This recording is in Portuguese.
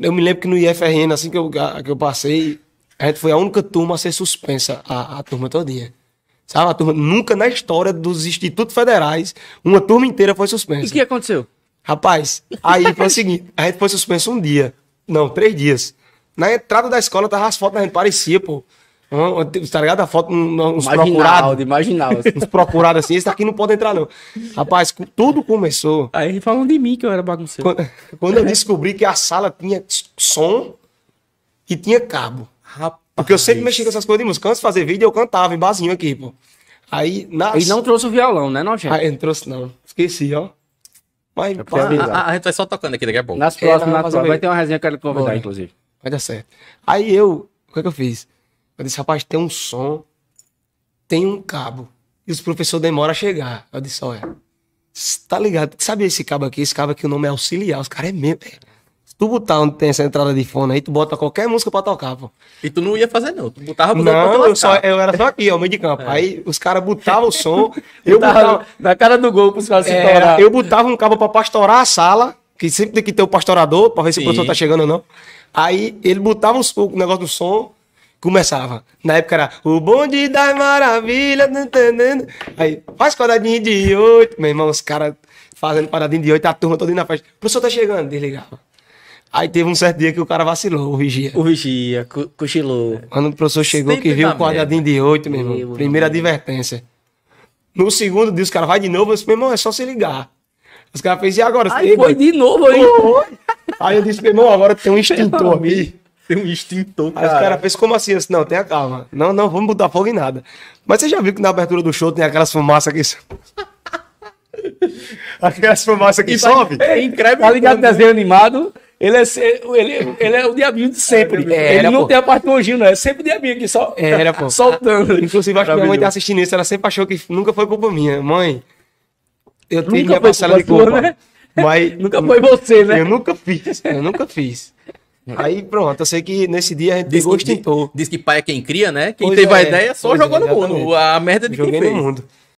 Eu me lembro que no IFRN, assim que eu, que eu passei, a gente foi a única turma a ser suspensa, a, a turma todinha. Sabe, a turma, nunca na história dos institutos federais, uma turma inteira foi suspensa. o que aconteceu? Rapaz, aí foi o seguinte, a gente foi suspenso um dia, não, três dias. Na entrada da escola tava as fotos da gente, parecia, pô. Tá ligado? A foto, nos procurados. Marginal. nos assim. procurados assim. Esse aqui não pode entrar, não. Rapaz, tudo começou. Aí falam de mim que eu era bagunceiro. Quando, quando eu descobri que a sala tinha som e tinha cabo. Rapaz. Porque eu sempre mexi com essas coisas de música. Antes de fazer vídeo, eu cantava em basinho aqui, pô. Aí, E não trouxe o violão, né, gente? Ah, não trouxe, não. Esqueci, ó. Mas, pá, a, a, gente vai só tocando aqui daqui a pouco. Nas próximas, é, na próxima, vai ter uma resenha que eu quero convidar, Bom, inclusive. Vai dar certo. Aí eu, o que, é que eu fiz? Eu disse, rapaz, tem um som, tem um cabo. E os professores demoram a chegar. Eu disse, olha, tá ligado? Sabe esse cabo aqui? Esse cabo aqui, o nome é auxiliar. Os caras é mesmo, é. Se tu botar onde tem essa entrada de fone aí, tu bota qualquer música pra tocar, pô. E tu não ia fazer, não. Tu botava Não, eu, só, eu era só aqui, ó, meio de campo. É. Aí os caras botavam o som. eu botava, botava, Na cara do gol pros caras se é, torar. Eu botava um cabo pra pastorar a sala, que sempre tem que ter o pastorador, pra ver se Sim. o professor tá chegando ou não. Aí ele botava o negócio do som começava. Na época era o bonde das maravilhas. Né, né, né, aí, faz quadradinho de oito. Meu irmão, os caras fazendo quadradinho de oito, a turma toda indo na festa. O professor tá chegando, desligava. Aí teve um certo dia que o cara vacilou, o vigia. O vigia, cochilou. Quando o professor chegou Sempre que viu o quadradinho merda. de oito, meu irmão. Meu primeira meu advertência. No segundo dia, os caras vai de novo, eu disse, meu irmão, é só se ligar. Os caras fez, e agora? Aí foi de novo aí. Aí eu disse, meu irmão, agora tem um extintor aqui tem um extintor, cara. Aí os caras pensam, como assim? Disse, não, tenha calma. Não, não, vamos botar fogo em nada. Mas você já viu que na abertura do show tem aquelas fumaças que... aquelas fumaças que e sobe? é incrível. Tá ligado no desenho animado? Ele é, ele, ele é o diabinho de sempre. É, ele não pô. tem a parte do anjinho, não. É sempre o diabinho aqui só era, pô. soltando. Inclusive, acho que minha mãe tá assistindo isso. Ela sempre achou que nunca foi culpa minha. Mãe, eu tenho minha parcela de culpa. Né? Mas, nunca foi você, né? Eu nunca fiz. Eu nunca fiz. Aí pronto, eu sei que nesse dia a gente diz pegou que, Diz que pai é quem cria, né? Quem pois teve é, a ideia é só jogou é, no mundo. A merda de Joguei quem fez. no mundo.